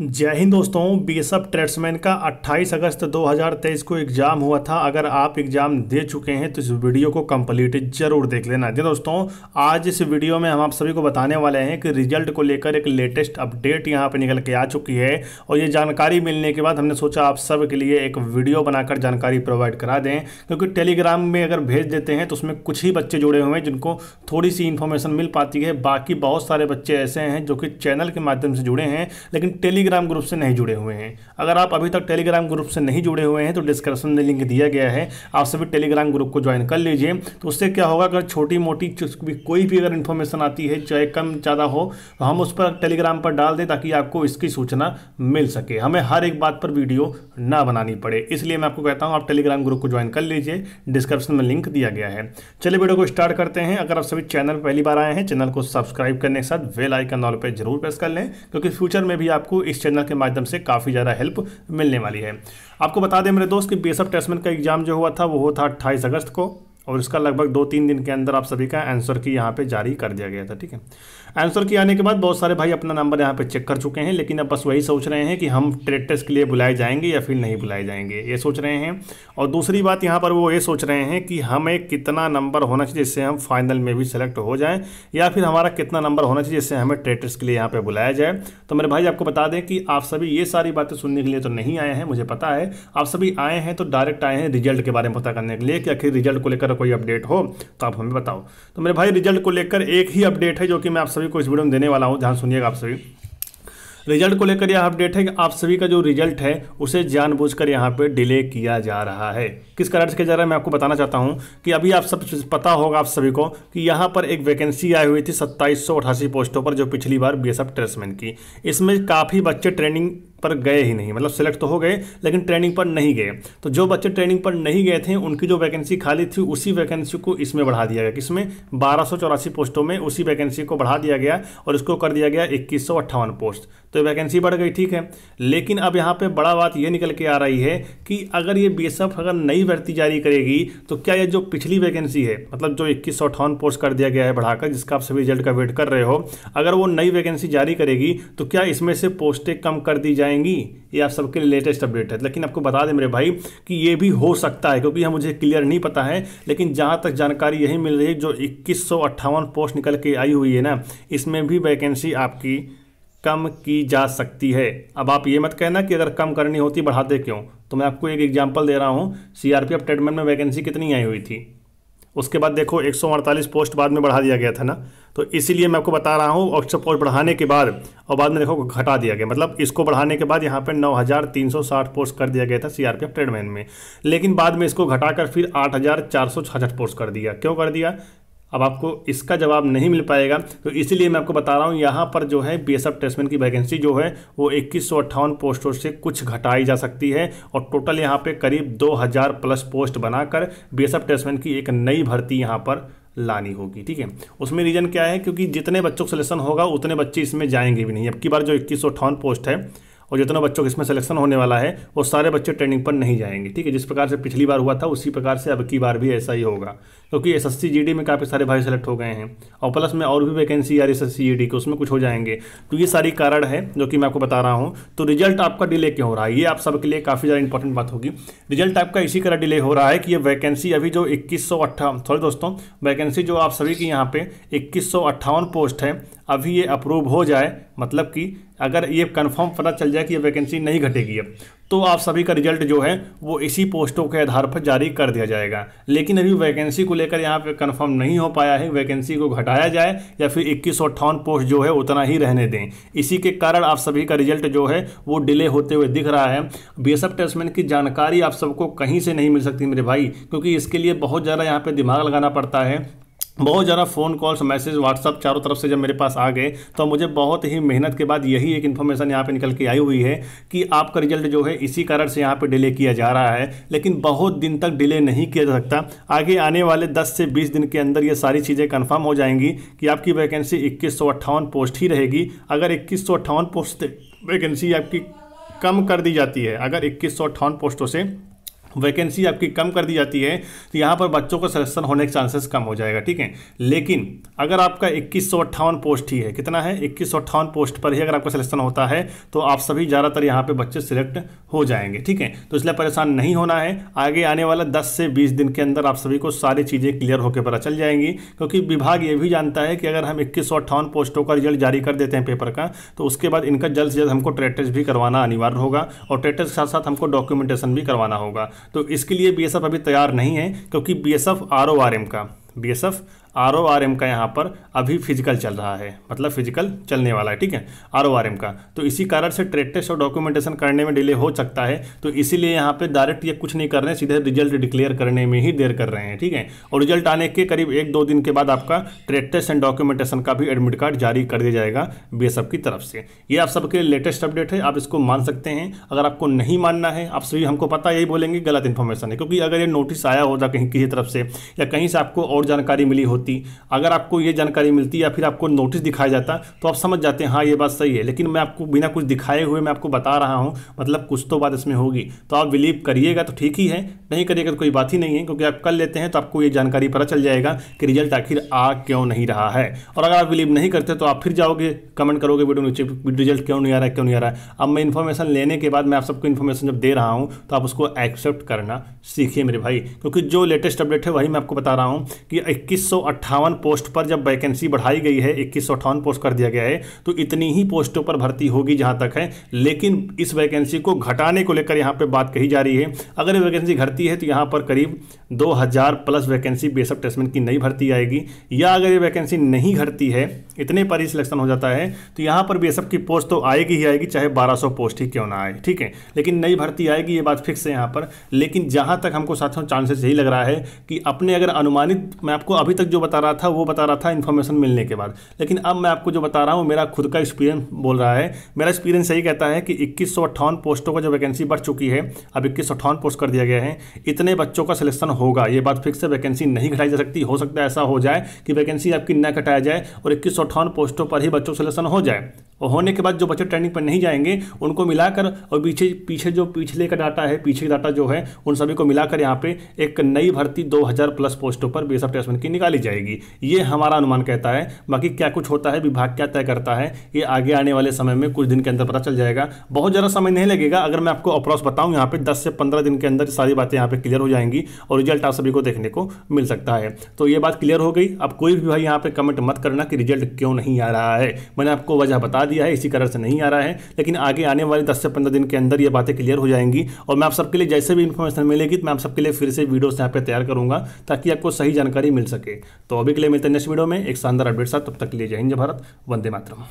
जय हिंद दोस्तों BSF tradesman का 28 अगस्त 2023 को एग्ज़ाम हुआ था अगर आप एग्ज़ाम दे चुके हैं तो इस वीडियो को कम्प्लीट जरूर देख लेना जी दोस्तों आज इस वीडियो में हम आप सभी को बताने वाले हैं कि रिजल्ट को लेकर एक लेटेस्ट अपडेट यहां पर निकल के आ चुकी है और ये जानकारी मिलने के बाद हमने सोचा आप सब के लिए एक वीडियो बनाकर जानकारी प्रोवाइड करा दें क्योंकि टेलीग्राम में अगर भेज देते हैं तो उसमें कुछ ही बच्चे जुड़े हुए हैं जिनको थोड़ी सी इन्फॉर्मेशन मिल पाती है बाकी बहुत सारे बच्चे ऐसे हैं जो कि चैनल के माध्यम से जुड़े हैं लेकिन टेलीग्राम टेलीग्राम ग्रुप से नहीं जुड़े हुए हैं अगर आप अभी तक टेलीग्राम ग्रुप से नहीं जुड़े हुए हैं तो डिस्क्रिप्शन में लिंक दिया गया है आप सभी टेलीग्राम ग्रुप को ज्वाइन कर लीजिए तो उससे क्या होगा अगर छोटी मोटी कोई भी अगर इन्फॉर्मेशन आती है चाहे कम ज़्यादा हो तो हम उस पर टेलीग्राम पर डाल दें ताकि आपको इसकी सूचना मिल सके हमें हर एक बात पर वीडियो ना बनानी पड़े इसलिए मैं आपको कहता हूँ आप टेलीग्राम ग्रुप को ज्वाइन कर लीजिए डिस्क्रिप्शन में लिंक दिया गया है चलिए वीडियो को स्टार्ट करते हैं अगर आप सभी चैनल पर पहली बार आए हैं चैनल को सब्सक्राइब करने के साथ वेल आइकन ऑल पर जरूर प्रेस कर लें क्योंकि फ्यूचर में भी आपको इस चैनल के माध्यम से काफ़ी ज़्यादा हेल्प मिलने वाली है आपको बता दें मेरे दोस्त कि बी एस टेस्टमेंट का एग्ज़ाम जो हुआ था वो था अट्ठाईस अगस्त को और इसका लगभग दो तीन दिन के अंदर आप सभी का आंसर की यहाँ पे जारी कर दिया गया था ठीक है आंसर की आने के बाद बहुत सारे भाई अपना नंबर यहाँ पे चेक कर चुके हैं लेकिन अब बस वही सोच रहे हैं कि हम ट्रेड टेस्ट के लिए बुलाए जाएंगे या फिर नहीं बुलाए जाएंगे ये सोच रहे हैं और दूसरी बात यहाँ पर वो ये सोच रहे हैं कि हमें कितना नंबर होना चाहिए जिससे हम फाइनल में भी सेलेक्ट हो जाएँ या फिर हमारा कितना नंबर होना चाहिए जिससे हमें ट्रेड टेस्ट के लिए यहाँ पर बुलाया जाए तो मेरे भाई आपको बता दें कि आप सभी ये सारी बातें सुनने के लिए तो नहीं आए हैं मुझे पता है आप सभी आए हैं तो डायरेक्ट आए हैं रिजल्ट के बारे में पता करने के लिए कि आखिर रिजल्ट को लेकर अगर कोई अपडेट हो तो आप हमें बताओ तो मेरे भाई रिजल्ट को लेकर एक ही अपडेट है जो कि मैं आप सभी को इस वीडियो में देने वाला हूँ ध्यान सुनिएगा आप सभी रिजल्ट को लेकर यह अपडेट है कि आप सभी का जो रिजल्ट है उसे जानबूझकर यहाँ पर डिले किया जा रहा है किस कारण के किया मैं आपको बताना चाहता हूँ कि अभी आप सब पता होगा आप सभी को कि यहाँ पर एक वैकेंसी आई हुई थी सत्ताईस पोस्टों पर जो पिछली बार बी एस की इसमें काफ़ी बच्चे ट्रेनिंग पर गए ही नहीं मतलब सेलेक्ट तो हो गए लेकिन ट्रेनिंग पर नहीं गए तो जो बच्चे ट्रेनिंग पर नहीं गए थे उनकी जो वैकेंसी खाली थी उसी वैकेंसी को इसमें बढ़ा दिया गया किसमें बारह पोस्टों में उसी वैकेंसी को बढ़ा दिया गया और इसको कर दिया गया इक्कीस पोस्ट तो ये वैकेंसी बढ़ गई ठीक है लेकिन अब यहाँ पर बड़ा बात ये निकल के आ रही है कि अगर ये बी अगर नई भर्ती जारी करेगी तो क्या ये जो पिछली वैकेंसी है मतलब जो इक्कीस पोस्ट कर दिया गया है बढ़ाकर जिसका आप सभी रिजल्ट का वेट कर रहे हो अगर वो नई वैकेंसी जारी करेगी तो क्या इसमें से पोस्टें कम कर दी जाए जाएंगी ये आप सबके लिए लेटेस्ट अपडेट है लेकिन आपको बता दें मेरे भाई कि ये भी हो सकता है क्योंकि यह मुझे क्लियर नहीं पता है लेकिन जहाँ तक जानकारी यही मिल रही है जो इक्कीस पोस्ट निकल के आई हुई है ना इसमें भी वैकेंसी आपकी कम की जा सकती है अब आप ये मत कहना कि अगर कम करनी होती बढ़ाते क्यों तो मैं आपको एक एग्जांपल दे रहा हूँ सीआरपीएफ ट्रेडमेंट में वैकेंसी कितनी आई हुई थी उसके बाद देखो एक पोस्ट बाद में बढ़ा दिया गया था ना तो इसीलिए मैं आपको बता रहा हूँ ऑक्स्ट्रा पोस्ट बढ़ाने के बाद और बाद में देखो घटा दिया गया मतलब इसको बढ़ाने के बाद यहाँ पर 9,360 पोस्ट कर दिया गया था सी आर ट्रेडमैन में लेकिन बाद में इसको घटाकर फिर आठ पोस्ट कर दिया क्यों कर दिया अब आपको इसका जवाब नहीं मिल पाएगा तो इसीलिए मैं आपको बता रहा हूँ यहाँ पर जो है बी एस एफ टेस्टमैन की वैकेंसी जो है वो इक्कीस सौ अट्ठावन पोस्टों से कुछ घटाई जा सकती है और टोटल यहाँ पे करीब 2000 प्लस पोस्ट बनाकर बी एस एफ टेस्टमैन की एक नई भर्ती यहाँ पर लानी होगी ठीक है उसमें रीज़न क्या है क्योंकि जितने बच्चों का सिलेक्शन होगा उतने बच्चे इसमें जाएंगे भी नहीं अब की बार जो इक्कीस पोस्ट है और जितना बच्चों का इसमें सिलेक्शन होने वाला है वो सारे बच्चे ट्रेनिंग पर नहीं जाएंगे ठीक है जिस प्रकार से पिछली बार हुआ था उसी प्रकार से अब की बार भी ऐसा ही होगा क्योंकि एस एस में काफ़ी सारे भाई सेलेक्ट हो गए हैं और प्लस में और भी वैकेंसी आ रही एस एस की उसमें कुछ हो जाएंगे तो ये सारी कारण है जो कि मैं आपको बता रहा हूँ तो रिजल्ट आपका डिले क्यों हो रहा है ये आप सबके लिए काफ़ी ज़्यादा इंपॉर्टेंट बात होगी रिजल्ट आपका इसी तरह डिले हो रहा है कि ये वैकेंसी अभी जो इक्कीस सौ सॉरी दोस्तों वैकेंसी जो आप सभी की यहाँ पे इक्कीस पोस्ट है अभी ये अप्रूव हो जाए मतलब कि अगर ये कंफर्म पता चल जाए कि ये वैकेंसी नहीं घटेगी अब तो आप सभी का रिजल्ट जो है वो इसी पोस्टों के आधार पर जारी कर दिया जाएगा लेकिन अभी वैकेंसी को लेकर यहाँ पे कंफर्म नहीं हो पाया है वैकेंसी को घटाया जाए या फिर इक्कीस पोस्ट जो है उतना ही रहने दें इसी के कारण आप सभी का रिजल्ट जो है वो डिले होते हुए दिख रहा है बी एस की जानकारी आप सबको कहीं से नहीं मिल सकती मेरे भाई क्योंकि इसके लिए बहुत ज़्यादा यहाँ पर दिमाग लगाना पड़ता है बहुत ज़्यादा फ़ोन कॉल्स मैसेज व्हाट्सअप चारों तरफ से जब मेरे पास आ गए तो मुझे बहुत ही मेहनत के बाद यही एक इन्फॉर्मेशन यहाँ पे निकल के आई हुई है कि आपका रिजल्ट जो है इसी कारण से यहाँ पे डिले किया जा रहा है लेकिन बहुत दिन तक डिले नहीं किया जा सकता आगे आने वाले 10 से 20 दिन के अंदर ये सारी चीज़ें कन्फर्म हो जाएंगी कि आपकी वैकेंसी इक्कीस पोस्ट ही रहेगी अगर इक्कीस पोस्ट वैकेंसी आपकी कम कर दी जाती है अगर इक्कीस पोस्टों से वैकेंसी आपकी कम कर दी जाती है तो यहाँ पर बच्चों का सिलेक्शन होने के चांसेस कम हो जाएगा ठीक है लेकिन अगर आपका इक्कीस पोस्ट ही है कितना है इक्कीस पोस्ट पर ही अगर आपका सिलेक्शन होता है तो आप सभी ज़्यादातर यहाँ पे बच्चे सिलेक्ट हो जाएंगे ठीक है तो इसलिए परेशान नहीं होना है आगे आने वाला दस से बीस दिन के अंदर आप सभी को सारी चीज़ें क्लियर होकर पता चल जाएंगी क्योंकि विभाग ये भी जानता है कि अगर हम इक्कीस पोस्टों का रिजल्ट जारी कर देते हैं पेपर का तो उसके बाद इनका जल्द से जल्द हमको ट्रेटेस्ट भी करवाना अनिवार्य होगा और ट्रेटेस्ट के साथ साथ हमको डॉक्यूमेंटेशन भी करवाना होगा तो इसके लिए बी अभी तैयार नहीं है क्योंकि बी एस का F R O R M का यहाँ पर अभी फिजिकल चल रहा है मतलब फिजिकल चलने वाला है ठीक है आर ओ आर एम का तो इसी कारण से ट्रेड टेस्ट और डॉक्यूमेंटेशन करने में डिले हो सकता है तो इसीलिए यहाँ पे डायरेक्ट ये कुछ नहीं कर रहे हैं सीधे रिजल्ट डिक्लेयर करने में ही देर कर रहे हैं ठीक है और रिजल्ट आने के करीब एक दो दिन के बाद आपका ट्रेड टेस्ट एंड डॉक्यूमेंटेशन का भी एडमिट कार्ड जारी कर दिया जाएगा बी की तरफ से ये आप सबके लिए लेटेस्ट अपडेट है आप इसको मान सकते हैं अगर आपको नहीं मानना है आप सभी हमको पता यही बोलेंगे गलत इन्फॉर्मेशन है क्योंकि अगर ये नोटिस आया होता कहीं किसी तरफ से या कहीं से आपको और जानकारी मिली होती होती अगर आपको ये जानकारी मिलती या फिर आपको नोटिस दिखाया जाता तो आप समझ जाते हैं हाँ ये बात सही है लेकिन मैं आपको बिना कुछ दिखाए हुए मैं आपको बता रहा हूँ मतलब कुछ तो बात इसमें होगी तो आप बिलीव करिएगा तो ठीक ही है नहीं करिएगा तो कोई बात ही नहीं है क्योंकि आप कर लेते हैं तो आपको ये जानकारी पता चल जाएगा कि रिजल्ट आखिर आ क्यों नहीं रहा है और अगर आप बिलीव नहीं करते तो आप फिर जाओगे कमेंट करोगे वीडियो नीचे रिजल्ट क्यों नहीं आ रहा है क्यों नहीं आ रहा है अब मैं इन्फॉर्मेशन लेने के बाद मैं आप सबको इन्फॉर्मेशन जब दे रहा हूँ तो आप उसको एक्सेप्ट करना सीखिए मेरे भाई क्योंकि जो लेटेस्ट अपडेट है वही मैं आपको बता रहा हूँ कि इक्कीस सौ अट्ठावन पोस्ट पर जब वैकेंसी बढ़ाई गई है इक्कीस पोस्ट कर दिया गया है तो इतनी ही पोस्टों पर भर्ती होगी जहाँ तक है लेकिन इस वैकेंसी को घटाने को लेकर यहाँ पर बात कही जा रही है अगर ये वैकेंसी घटती है तो यहाँ पर करीब 2000 प्लस वैकेंसी बेसअप टेस्टमेंट की नई भर्ती आएगी या अगर ये वैकेंसी नहीं घटती है इतने पर ही सिलेक्शन हो जाता है तो यहाँ पर बी एस एफ की पोस्ट तो आएगी ही आएगी चाहे 1200 पोस्ट ही क्यों ना आए ठीक है लेकिन नई भर्ती आएगी ये बात फिक्स है यहाँ पर लेकिन जहाँ तक हमको साथियों चांसेस यही लग रहा है कि अपने अगर अनुमानित मैं आपको अभी तक जो बता रहा था वो बता रहा था इन्फॉर्मेशन मिलने के बाद लेकिन अब मैं आपको जो बता रहा हूँ मेरा खुद का एक्सपीरियंस बोल रहा है मेरा एक्सपीरियंस यही कहता है कि इक्कीस पोस्टों का जो वैकेंसी बढ़ चुकी है अब इक्कीस पोस्ट कर दिया गया है इतने बच्चों का सिलेक्शन होगा ये बात फिक्स है वैकेंसी नहीं घटाई जा सकती हो सकता है ऐसा हो जाए कि वैकेंसी आपकी न घटाया जाए और इक्कीस उठान पोस्टों पर ही बच्चों सिलेक्शन हो जाए और होने के बाद जो बच्चे ट्रेनिंग पर नहीं जाएंगे उनको मिलाकर और पीछे पीछे जो पिछले का डाटा है पीछे का डाटा जो है उन सभी को मिलाकर यहाँ पे एक नई भर्ती 2000 प्लस पोस्टों पर बेसअप टेस्टमेंट की निकाली जाएगी ये हमारा अनुमान कहता है बाकी क्या कुछ होता है विभाग क्या तय करता है ये आगे आने वाले समय में कुछ दिन के अंदर पता चल जाएगा बहुत ज़्यादा समय नहीं लगेगा अगर मैं आपको अप्रॉस बताऊँ यहाँ पर दस से पंद्रह दिन के अंदर सारी बातें यहाँ पर क्लियर हो जाएंगी और रिजल्ट आप सभी को देखने को मिल सकता है तो ये बात क्लियर हो गई अब कोई भी भाई यहाँ पर कमेंट मत करना कि रिजल्ट क्यों नहीं आ रहा है मैंने आपको वजह बता दिया है इसी कलर से नहीं आ रहा है लेकिन आगे आने वाले दस से पंद्रह दिन के अंदर ये बातें क्लियर हो जाएंगी और मैं आप सबके लिए जैसे भी इन्फॉर्मेशन मिलेगी तो मैं आप सबके लिए फिर से वीडियोस यहाँ पे तैयार करूंगा ताकि आपको सही जानकारी मिल सके तो अभी के लिए मिलते हैं नेक्स्ट वीडियो में एक शानदार अपडेट साथ तब तक के लिए जय हिंद भारत वंदे मातरम